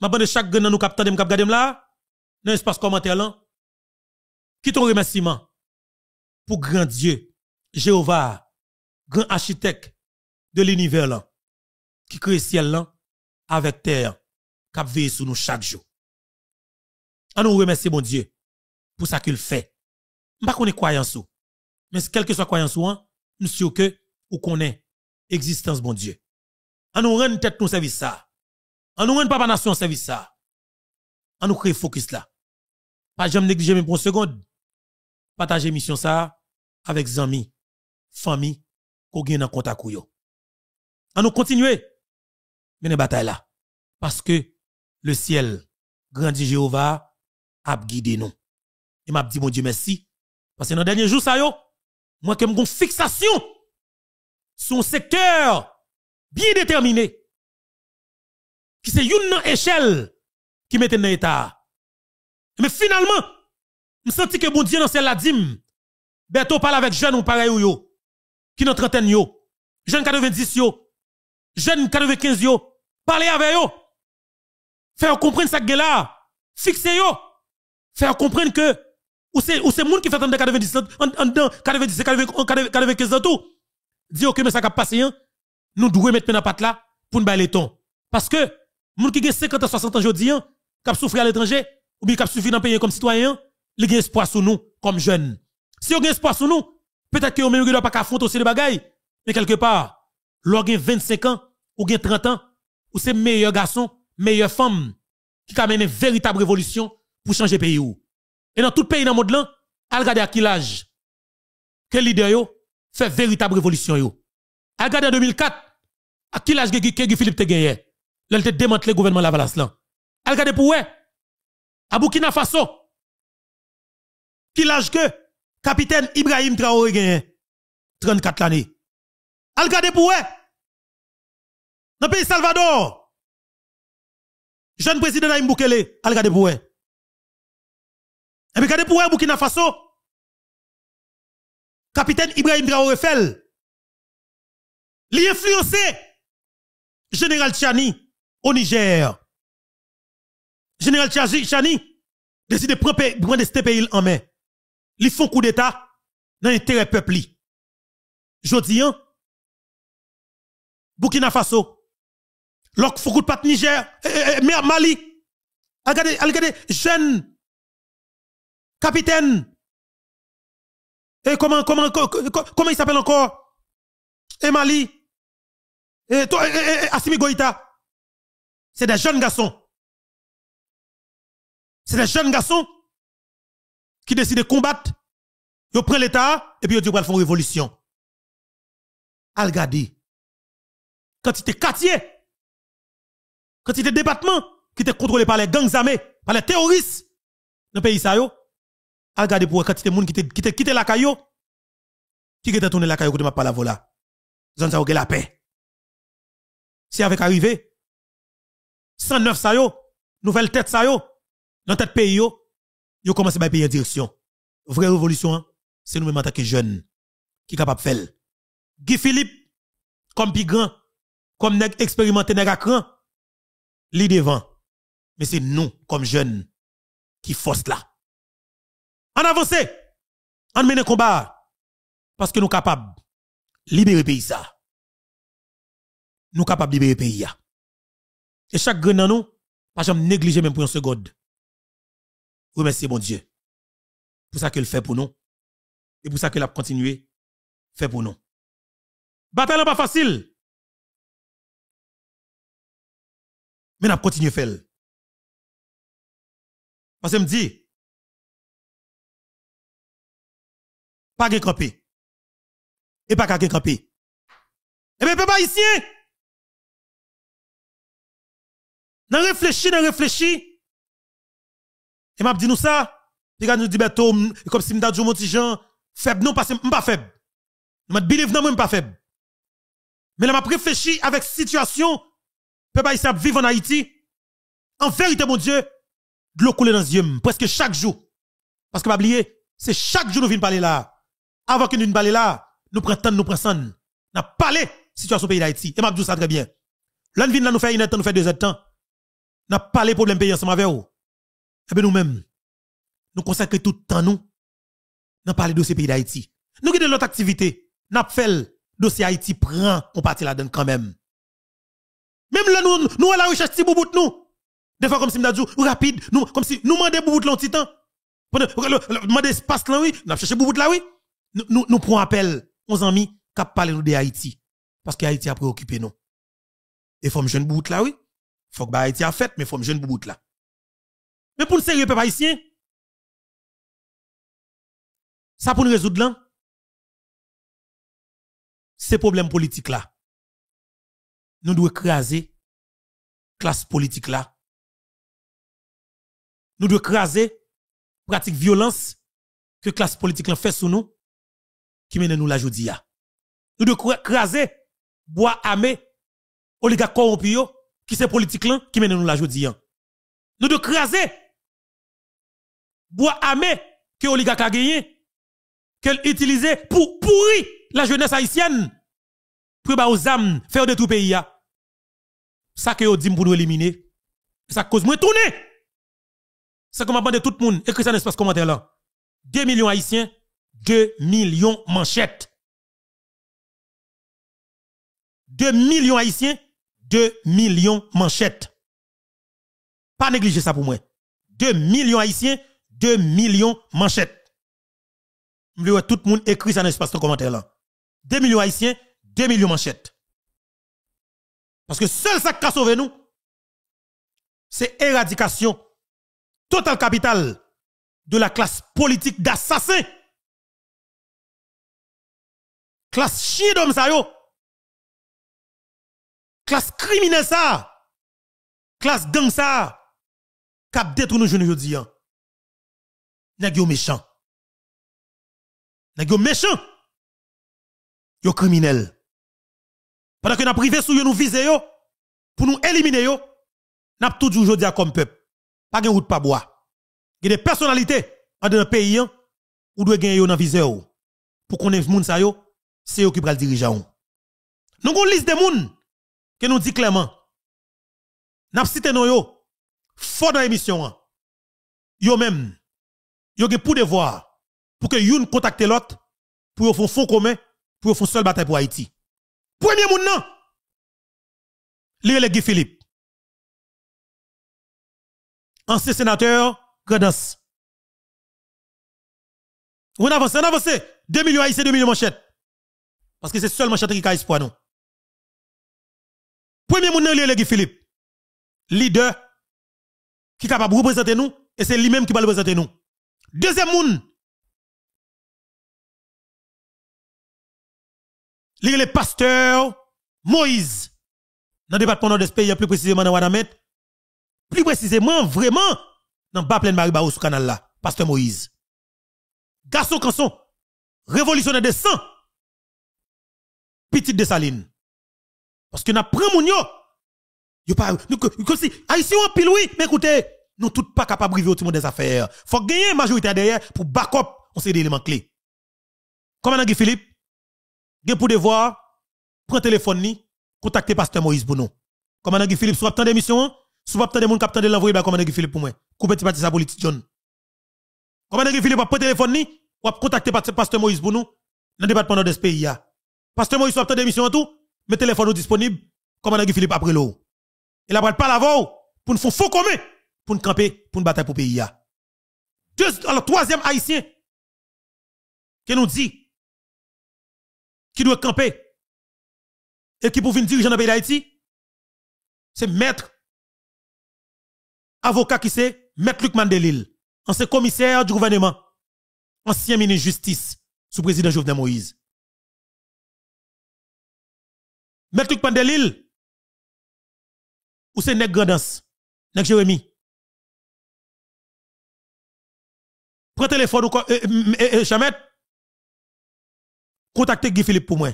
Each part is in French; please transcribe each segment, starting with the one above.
m'a de chaque gagnant nous m kap gade m là dans espace commentaire là qui ton remerciement pour grand Dieu Jéhovah grand architecte de l'univers là qui crée ciel là avec terre cap veille sous nous chaque jour on nous remercie bon Dieu pour ça qu'il fait pas qu'on est ou, mais quel que soit croyance ou hein, au que ou connaît existence bon Dieu on nous rend tête nous service ça on nous pas papa nation service ça. en nous crée focus là. Pas jamais négliger même pour une seconde. mission ça avec amis, famille, qu'on gagne en contact yo. On nous continuer mener bataille là parce que le ciel grandit Jéhovah a guidé nous. Et m'a dit mon Dieu merci parce que dans le dernier jour ça yo moi que une fixation sur un secteur bien déterminé qui c'est une échelle qui mettait dans l'état. Mais finalement, je senti que bon Dieu dans celle-là dit, bientôt parle avec jeunes ou pareil ou yo, qui dans trentaine yo, jeunes 90 yo, jeunes 95 yo, parlez avec yo, faire comprendre ça que là, fixer yo, faire comprendre que, ou c'est, ou c'est monde qui fait en 90, en, en, 90, 95 ans tout, dire que mais ça a passé, hein. nous devons mettre dans la patte là, pour nous bailler ton. Parce que, gens qui gagne 50 à 60 ans aujourd'hui, qui a à l'étranger, ou bien qui a dans le pays comme citoyen, il gagne espoir sur nous, comme jeunes. Si on a espoir sur nous, peut-être que vous même pas affronter aussi les bagailles, mais quelque part, vous avez 25 ans, ou 30 ans, ou c'est meilleur garçon, meilleure femme, qui a mené une véritable révolution pour changer le pays. Et dans tout le pays dans le monde, là, regardez à quel âge que leader yo fait véritable révolution yo. Regardez en 2004, à quel âge que Philippe te gagné elle te démantelé le gouvernement Lavalas là. Elle regarde pour À Burkina Faso. Qui l'âge que capitaine Ibrahim Traoré gagne 34 l'année. Elle regarde pour Dans le pays Salvador. Jeune président Naïm Boukele, elle regarde pour ouais. Et puis regardez pour Burkina Faso. Capitaine Ibrahim Traoré fait. L'influencé. Général Tchani au Niger. Général Chani décide de prendre ce pays en main. Ils font coup d'État dans l'intérêt peuple. Jodi, Jodian. Hein? Burkina Faso, l'ok Foukout Pat Niger, eh, eh, eh Mali, ah, regardez, ah, regardez, jeune capitaine, et eh, comment, comment, comment, il s'appelle encore? Et Mali, et, et, Assimi Goïta, c'est des jeunes garçons. C'est des jeunes garçons qui décident de combattre. Ils prennent l'État et puis ils disent qu'ils font une révolution. Regardez. était quartier, quand était département qui était contrôlé par les gangs armés, par les terroristes dans le pays. Ça, regardez pour il était monde qui était quitté la caillou. Qui était tourné la caillou, qui m'a pas la voilà. Ils ont la paix. C'est avec arrivé, 109 ça yo, nouvelle tête ça yo, dans tête pays yo, yo commencé à payer direction. Vraie révolution, hein. c'est nous-mêmes en tant que jeunes qui capable faire. Guy Philippe, comme grand, comme expérimenté nèg à cran, li devant. Mais c'est nous, comme jeunes, qui force là. En avance, en mener combat, parce que nous capables libérer pays ça. Nous capables de libérer pays et chaque grain dans nous, pas jamais négliger même pour une seconde. Remercie mon Dieu. Pour ça qu'il fait pour nous. Et pour ça qu'il a continué fait pour nous. Bataille n'est pas facile. Mais a continué faire. Parce que me dis. pas de camper. Et pas qu'à camper. Et eh bien papa ici! Nan réfléchis, nan réfléchis. Et m'a dit nous ça. Les gars nous dit, comme e si m'da dit, mon petit Jean, faible, non, parce que pas faible. M'a believe non, pas faible. Mais là, m'a réfléchi avec situation, ici à vivre en Haïti. En vérité, mon Dieu, de l'eau coule dans les yeux, presque chaque jour. Parce que, m'a oublié. c'est chaque jour nous venons parler là. Avant que nous ne parlions là, nous prenons temps, nous prenons n'a parlé situation pays d'Haïti. Et m'a dit ça très bien. L'un vient là, nous fait une heure, nous fait deux heures de temps n'a pas les problèmes pays ensemble avec vous. Et eh bien nous-mêmes, nous consacrons tout le temps nous, n'a parler de dossiers pays d'Haïti. Nous avons l'autre activité, n'a fait dossier Haïti prend on partie là-dedans quand même. Même là nous nous la recherche petit de nous. Des fois comme si m'a dit rapide, nous comme si nous mandé boubout long titan. Mandé espace là oui, n'a cherché boubout là oui. Nous nous prenons appel aux amis qui parlent nous de Haïti parce que Haïti a préoccupé nous. Et faut jeune boubout là oui. Faut que bah, Haïti a fait, mais faut me jeune bout là. Mais pour le sérieux, peuple haïtien, ça pour nous résoudre là, ces problèmes politiques là, nous devons craser classe politique là. Nous devons craser pratique violence que classe politique fait sur nous qui mène nous la jodia. Nous devons craser bois armé, oligarque corrompu qui c'est politique là, qui mène nous la jodi. Hein? Nous de craser bois armé que oligarque a gagné, qu'elle utilisé pour pourrir la jeunesse haïtienne, pour bah aux âmes faire de tout pays. Hein. Ça que vous dit pour nous éliminer, ça cause moins tourner. Ça comme de tout le monde, écrit ça dans ce commentaire là. 2 millions haïtiens, 2 millions manchettes. 2 millions haïtiens, 2 millions manchettes. Pas négliger ça pour moi. 2 millions haïtiens, 2 millions manchettes. Je tout le monde écrit ça dans l'espace de commentaire là. 2 millions haïtiens, 2 millions manchettes. Parce que seul ça qui a sauvé nous, c'est éradication totale capitale de la classe politique d'assassins. Classe chien d'homme ça yo, classe criminelle ça, classe gang ça, cap détruit nous jeunes aujourd'hui. Hein. Nèg yo méchant. Nèg yo méchant. Yo criminel. Pendant que nous privé sous nous viser yo pour nous éliminer yo, n'a tout toujours aujourd'hui comme peuple. Pas de route pas bois. Il y a des personnalités en dans pays hein, ou doit gagner yo dans viseur yo. Pour qu'on ait moun sa yo, c'est eux qui pral dirigeant. Nous avons liste de monde que nous dit clairement, n'a cité nous yo, fort dans l'émission, hein. yo même, yo avez pour devoir, pour que vous contacte l'autre, pour yon un fond commun, pour yon une seule bataille pour Haïti. Premier monde, nan, le Guy Philippe. Ancien sénateur, Gredas. On avance, on avance. 2 millions haïtiens, 2 millions manchettes. Parce que c'est seul manchette qui a pour nous. Premier monde dans l'église Philippe. Leader qui est capable de représenter nous et c'est lui-même qui va représenter nous. Deuxième monde le pasteur Moïse dans le département de ce pays plus précisément dans Wadamet. plus précisément vraiment dans bas de Marie Barou sur canal là pasteur Moïse garçon canson révolutionnaire de sang petite de Saline parce que n'a pris mon yo. Yo pas, comme si, ah, pile oui, mais écoutez, nous tous pas capables de vivre au des affaires. Faut gagner une majorité derrière pour back up, on sait des éléments clés. Comment on Philippe? Gen pour devoir, prendre téléphone ni, contacter pasteur Moïse pour nous. Comment on Philippe, soit temps d'émission, soit temps de monde capteur de l'envoyer, ben, comment on Philippe pour moi? Coupe petit sa politique, John. Comment on Philippe, prendre téléphone ni, ou contacter pasteur Moïse pour nous, dans le département de ce pays, Pasteur Moïse, soit temps d'émission tout, mes téléphones disponibles, a dit Philippe après l'eau. Il a pas la voix pour nous faire faux pour nous camper, pour nous bataille pour le pays. Deux, alors, troisième haïtien, qui nous dit, qu'il doit camper, et qui pour venir diriger dans le pays d'Haïti, c'est maître, avocat qui c'est, maître Luc Mandelil, ancien commissaire du gouvernement, ancien ministre de justice, sous président Jovenel Moïse. pendant l'île. ou c'est Neg Grandance, Neg Jérémy. Prends téléphone ou quoi, eh, eh, eh, Chamet, contactez Guy Philippe pour moi.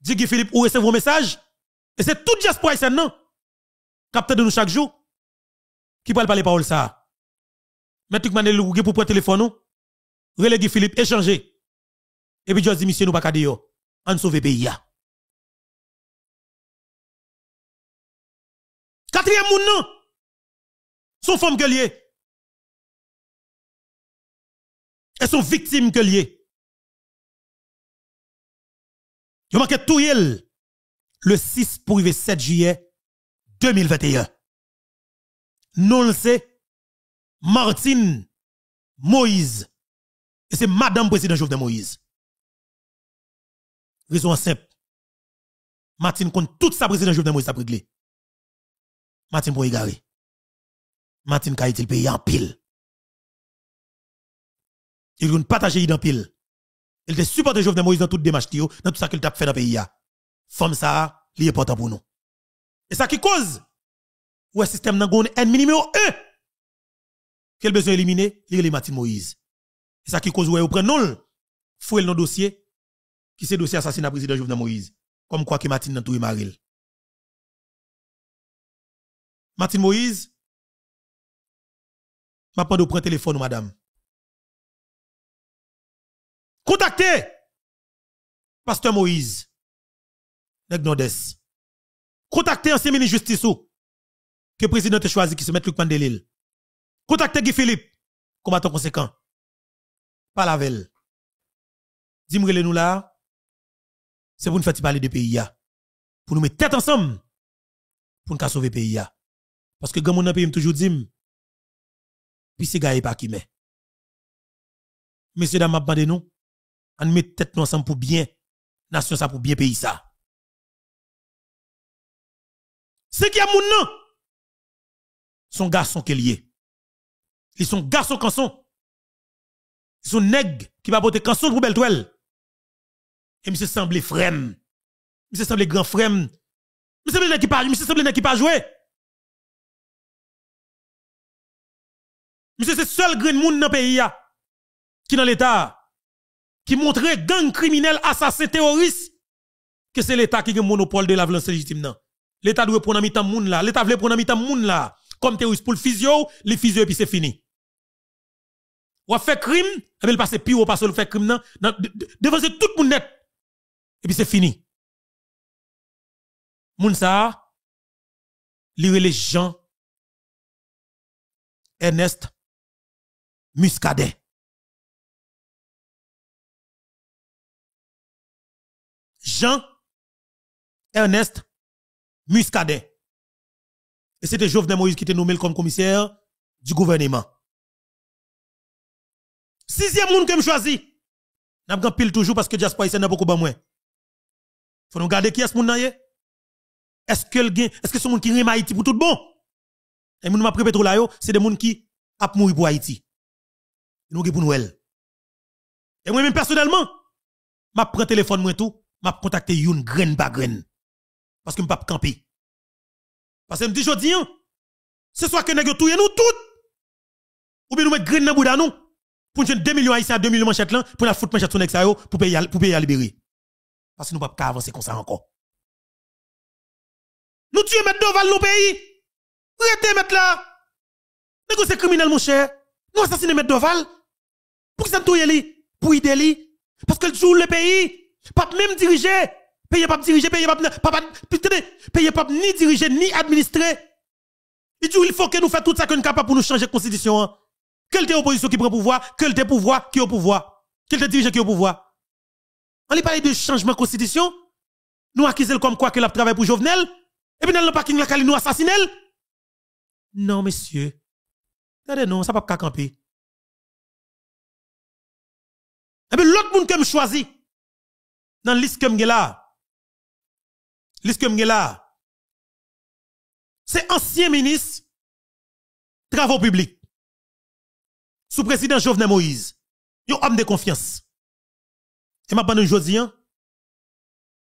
Dis Guy Philippe, ou recevez vos messages. Et c'est tout pour ici, non? Capteur de nous chaque jour, qui parle pas les paroles ça. Metrouk l'île, ou pour prendre téléphone ou, Guy Philippe, échangez. Et puis, je dis, monsieur, nous pas qu'à dire en sauver pays. Quatrième moun non. Son femme que lié. Et son victime que lié. Yo manqué tout yel le 6 pour 7 juillet 2021. Non le sait, Martine Moïse. Et c'est Madame Président Jovenel Moïse. Raison simple. Martin compte tout sa président Jovenel Moïse a réglé. Martin pour égarer. Martin a le pays en pile. Il partage partager en pile. Il te supporte Jovenel Moïse dans toute démarche, dans tout ça qu'il t'a fait dans le pays. Femme ça, est important pour nous. Et ça qui cause, ou le système n'a gon ennemi numéro 1. Quel besoin éliminer, li Martin Moïse. Et ça qui cause, ou prenez nous, fouille dans le dossier, qui c'est dossier assassinat président Jovenel Moïse. Comme quoi que dit dans tout Maril. Martine Moïse, m'a pas de prendre téléphone, madame. Contactez Pasteur Moïse, n'est-ce Nordès. Contactez un ministre justice ou, que président a choisi qui se met Luc Mandelil. Contactez Guy Philippe, combattant conséquent. Pas la velle. Dis-moi nous là, c'est pour nous faire parler de pays Pour nous mettre tête ensemble pour nous sauver pays Parce que quand mon pays toujours dit puis c'est gars pas qui met. Messieurs dames, bande, nous on met tête ensemble pour bien nation ça pour bien payer ça. C'est qui a mon nom son garçon qui est. Ils sont garçons sont. Ils sont nègres qui va porter canson pour belle toile et monsieur semblé frème Monsieur semblé grand frère. Monsieur semblé qui pas monsieur semblé qui pas jouer. Monsieur c'est seul grand monde dans le pays qui dans l'état qui montrait gang criminel, assassin, terroriste que c'est l'état qui a le monopole de la violence légitime L'état doit prendre un monde là, l'état veut prendre mitan monde là comme terroriste pour le physio, le physio et puis c'est fini. On a fait crime, elle eh passe pire ou passe le fait crime non devant tout le monde net et puis c'est fini. Moun ça, lire les gens, Ernest Muscadet. Jean Ernest Muscadet. Et c'était Jovenel Moïse qui était nommé comme commissaire du gouvernement. Sixième monde que je choisi. N'a pas pile toujours parce que Jasper n'a beaucoup moins. Faut nous garder qui est ce moun Est-ce que le est-ce que ce monde qui rime Haïti pour tout bon? Et pris m'a pétrole là c'est des gens qui a mouru pour Haïti. Nous pour nous Et moi même personnellement, m'a le téléphone moi tout, m'a contacté youn graine par graine. Parce que pas camper. Parce que me dit jodi hein, c'est soit que nèg touye nous tout. Ou bien nous met graine dans bouda nous pour nous 2 millions haïtiens 2 millions manchettes là pour la foutre manchette son pour payer pour payer libérer. Parce que nous ne pouvons pas avancer comme ça encore. Nous tuons mettre Doval dans le pays. Retez mettre là. Nous c'est criminel, mon cher. Nous assassinons mettre Doval. Pour qui ça nous lui Pour aider lui. Parce que joue le pays. Pas même diriger. Pays pas diriger, pays pas, pas, pays pas ni diriger, ni administrer. Il dit, il faut que nous fassions tout ça que nous capable pour nous changer la constitution. Hein. Quelle est l'opposition qui prend pouvoir, quelle est le pouvoir qui est au pouvoir, quelle est le dirigeant qui est au pouvoir. On lui parle de changement de constitution. Nous accusons comme quoi que l'a travaillé pour Jovenel. Et puis nous pas pas la nous assassiné. Non, monsieur. Regardez, non, ça ne peut pas camper. Et eh puis l'autre monde que je choisi dans la liste que je là, liste que là, c'est ancien ministre travaux publics, sous président Jovenel Moïse, un homme de confiance. Et ma bande aujourd'hui, hein?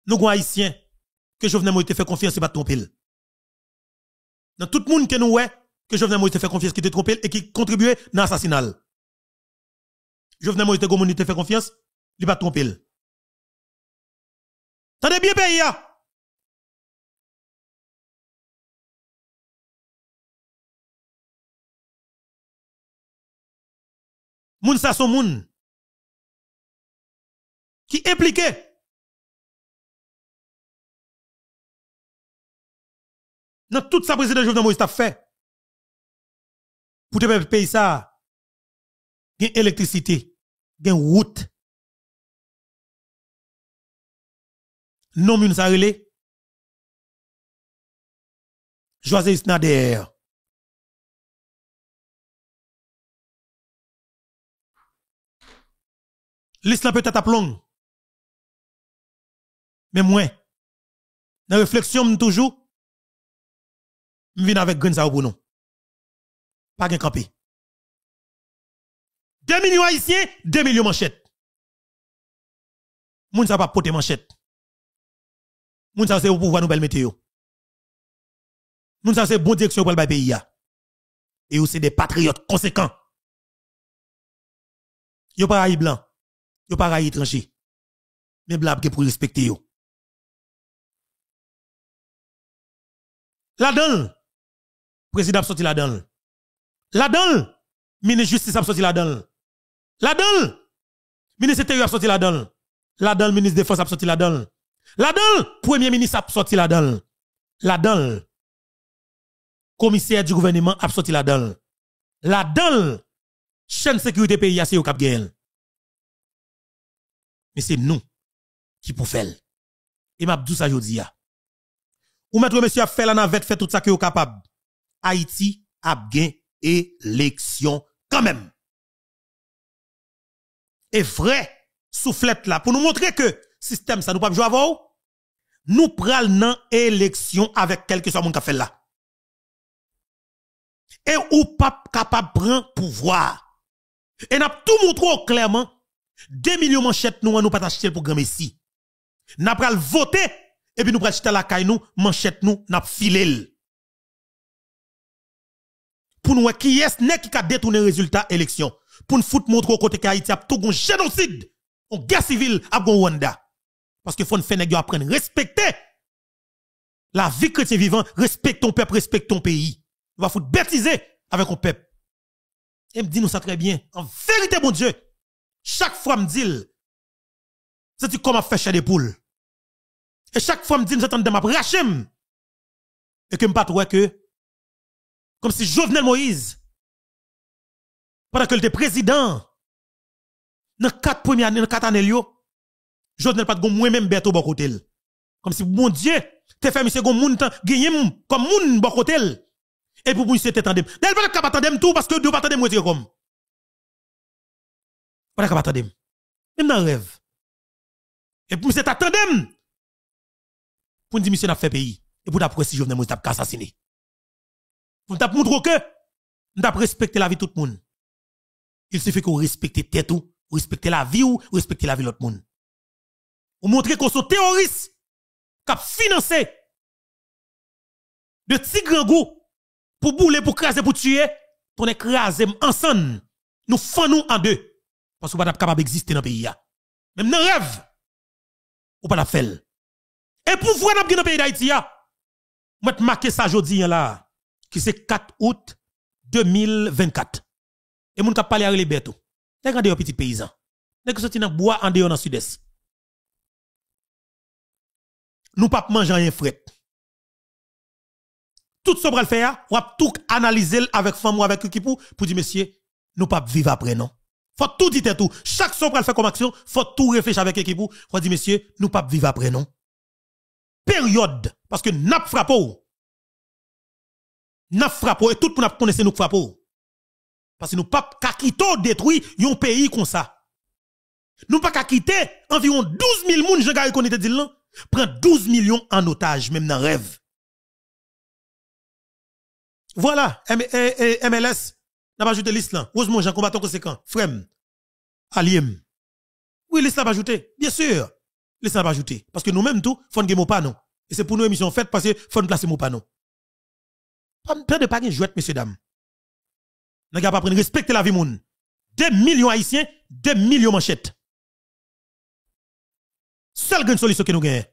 nous avons haïtiens que Jovenel Moïse faire confiance et pas trompé. Dans tout le monde que nous ouais que Jovenel Moïse faire confiance qui te trompé et qui contribuait dans l'assassinat. Jovenel Moïse te faire confiance, il pas trompé. Tendez bien pays hein? Moun sa son moun qui impliquait. Dans tout ça, président Jovenel Moïse a fait. Pour te payer ça, il y a électricité, il y a route. Non, une ça relé. José Snader. L'islam peut être à Plong. Mais moi, dans la réflexion, m'm toujours, je m'm viens avec grain pour nous. Pas de camper. Deux millions haïtiens, 2 millions manchettes. Moun sa pas poté manchette. Moun sa c'est au pouvoir nouvelle météo. Moun sa c'est bonne direction pour le pays. Et aussi des patriotes conséquents. Yo pas blanc, yo pas étranger. Mais blab pour respecter yo. La dedans président a sorti là La ministre justice a sorti la la La ministre intérieur a sorti La ministre défense a sorti la La la premier ministre a sorti la la La commissaire du gouvernement a sorti la La la chaîne chaîne sécurité pays a au cap Mais c'est nous qui pouvons faire. Et m'a dit ça ou mettre monsieur a fait la navette, fait tout ça que est capable. Haïti a bien... élection quand même. Et vrai, soufflette là, pour nous montrer que système ça nous pas jouer avant, nous prenons nan élection avec quelque soit mon fait là. Et ou pas capable prendre pouvoir. Et n'a tout montré clairement, 2 millions manchettes nous, nous pas acheter le programme ici... N'a pral voter et puis nous prêchons la caille nous, manchette nous, n'a filé. Pour nous, qui est ce qui a détourné le résultat élection? Pour nous foutre montrer au côté y a tout un génocide, un guerre civile à Rwanda. Parce que faut nous faire apprendre respecter la vie chrétienne vivant, respecte ton peuple, respecte ton pays. On va foutre bêtiser avec ton peuple. Et me dit nous ça très bien. En vérité, mon Dieu, chaque fois me dit, c'est comme à faire des poules. Et chaque fois, je me dis, j'entends de ma Et que je me trouve que, comme si Jovenel Moïse, pendant que le président, dans quatre premières années, dans quatre années, Jovenel pas de moi même bête au bon côté. Comme si, mon Dieu, t'es fait, monsieur, moun, gagné comme mon bon côté. Et pour monsieur, t'es tendem. D'ailleurs, pas capable de tout parce que deux pas tendem, moi, comme. Pas capable de Même dans le rêve. Et pour monsieur, t'attendem pour nous dire monsieur n'a fait pays et pour d'après si je moi t'a assassiné. Pour nous montrer que nous t'a respecté la vie de tout le monde. Il suffit qu'on respecte tête ou respecter la vie ou respecter la vie de l'autre monde. Vous montrer qu'on sont terroristes qui financé de petits en pour bouler, pour craser, pour tuer, pour écraser ensemble. Nous faisons en deux. Parce qu'on pas capable d'exister dans le pays. Même dans le rêve, ou pas la faire. Et pour vous dans le pays d'Haïti, je vais marquer ça aujourd'hui hein, là, qui c'est 4 août 2024. Et mon parler à les bêtes. Regardez un petit paysan. que sorti dans bois en dehors dans sud-est. Nous pas manger rien fret. Tout ce qu'on faire, on va tout analyser avec femme ou avec qui pour dire monsieur, nous pas vivre après non. Faut tout dire tout. Chaque ce qu'on faire comme action, faut tout réfléchir avec équipe pour dire monsieur, nous pas vivre après non période, parce que n'a frappé, n'a frappé, et tout pour nous connaissé nous frappé. Parce que nous pas quitter détruit yon pays comme ça. Nous pas quitter environ 12 000 personnes, je garde qu'on était dit là, prend 12 millions en otage, même dans rêve. Voilà, M MLS, n'a pas ajouté l'islam, Heureusement, j'ai combattant conséquent. Frem, Aliem. Oui, l'islam a ajouté, bien sûr laissez-nous pas ajouter. Parce que nous-mêmes, tout, faut nous pas non. Et c'est pour nous émission faite parce que faut nous placer mon panneau. Pas de pas jouet, messieurs, dames. N'a pas prendre respecter la vie moun. 2 millions haïtiens, 2 millions manchettes. Seule grande solution que nous gagnons.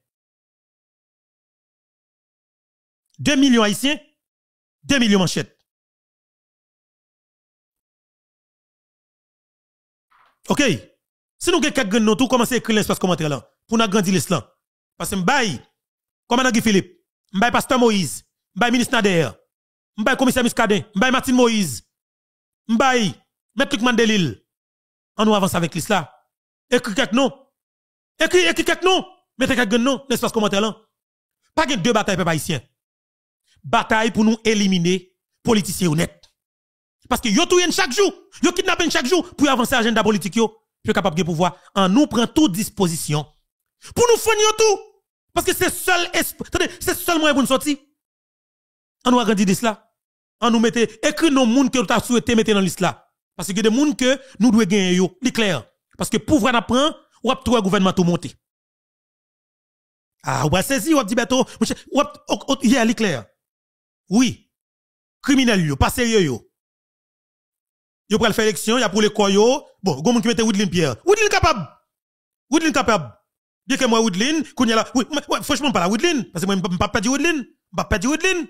2 millions haïtiens, 2 millions manchettes. OK. Si nous avons quelques nous tout, commencez à écrire l'espace commentaire là pour nous grandir l'Islam. Parce que m'baye, commandant Guy Philippe, m'baye pasteur Moïse, m'baye ministre Nader, m'baye commissaire Muscadin, m'baye Martin Moïse, m'baye maître Mandelil. On nous avance avec l'Islam. Écris quelques noms. Écris, écrit quelques noms. Mettez quelques noms, ce commentaire là. Pas de deux batailles, peuple haïtien. Bataille pour nous éliminer politiciens honnêtes. Parce que yo tout chaque jour, yo kidnappent chaque jour pour avancer l'agenda politique yo. Puis capable de pouvoir, en nous prend toute disposition pour nous fournir tout. Parce que c'est seul c'est seulement pour nous sortir. On nous agrandit de cela. On nous mettait, écrit nos monde que nous avons souhaité mettre dans liste là. Parce que des monde que nous devons gagner, yo, clair. Parce que pour apprendre, prendre, ou trouvé gouvernement tout monter. Ah, ouais c'est si ou dit bateau, ou hier oh, oh, yeah, Oui. Criminel yo, pas sérieux yo. Yo pour faire il y a pour les koyo. Bon, gomoun qui mette Woodlin Pierre. Woodlin capable. Woodlin capable. Bien que moi, Woodlin, qu'on y a là, oui, franchement, pas la Woodlin, parce que moi, je pas perdu Woodlin, je pas perdu Woodlin,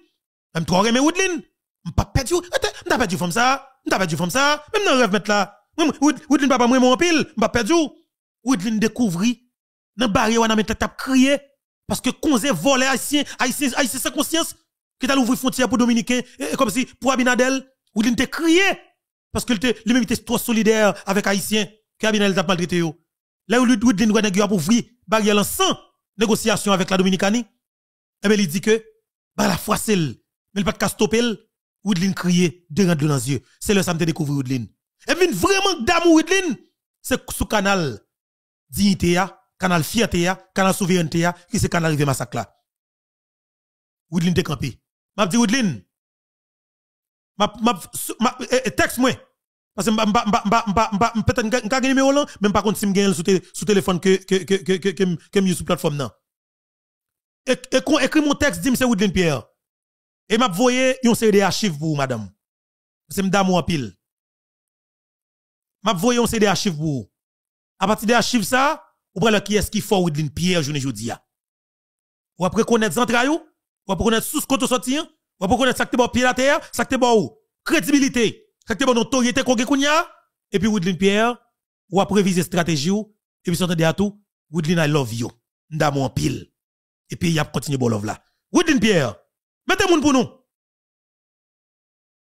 je trop aimé Woodlin, je pas perdu, je pas perdu comme ça, je pas perdu comme ça, même dans le rêve, mettre là, Woodlin, papa, moi, mon pile, je pas perdu, Woodlin découvrit, dans barrière, on a mis tap crié, parce que s'est volé haïtien, haïtien, haïtien sans conscience, qui t'a ouvert frontière pour Dominicain, comme si, pour Abinadel, Woodlin t'a crié, parce que lui-même était trop solidaire avec haïtien, qu'Abinadel t'a maltraité, là où Woodlin, il a pour ouvrir, l'an sans négociation avec la Dominicanie, eh bien, il dit que, bah, la foi, c'est mais il pas de stopper, Woodlin criait, de rendre dans les yeux. C'est le samedi me découvre Woodlin. Et eh bien vraiment, dame Woodlin, c'est sous canal dignité, canal fierté, canal souveraineté, qui c'est canal rive massacre là. Woodlin décampé. M'a dit Woodlin, m'a, m'a, eh, eh, texte moi, parce que peut-être que je numéro là, même par contre, si je gagne sous téléphone que que que que que sur plateforme là. Et écrit mon texte, dis c'est Woodlin Pierre. Et m'a voyé une série d'archives pour madame. C'est madame en pile. M'a voyé une série d'archives pour À partir des archives ça, ou prend qui est-ce qui fait Woodlin Pierre journée pas. Ou après connaître Zantrayou, ou après connaître sous côté sortir, ou après connaître ça que bon pied la terre, ça que bon crédibilité c'est bon autorité qu'on a et puis Woodline Pierre ou après viser stratégie ou et puis s'entendre à tout Woodline, I love you. Ndamo en pile. Et puis il a continué bon love là. Woodline Pierre, mettez moi pour nous.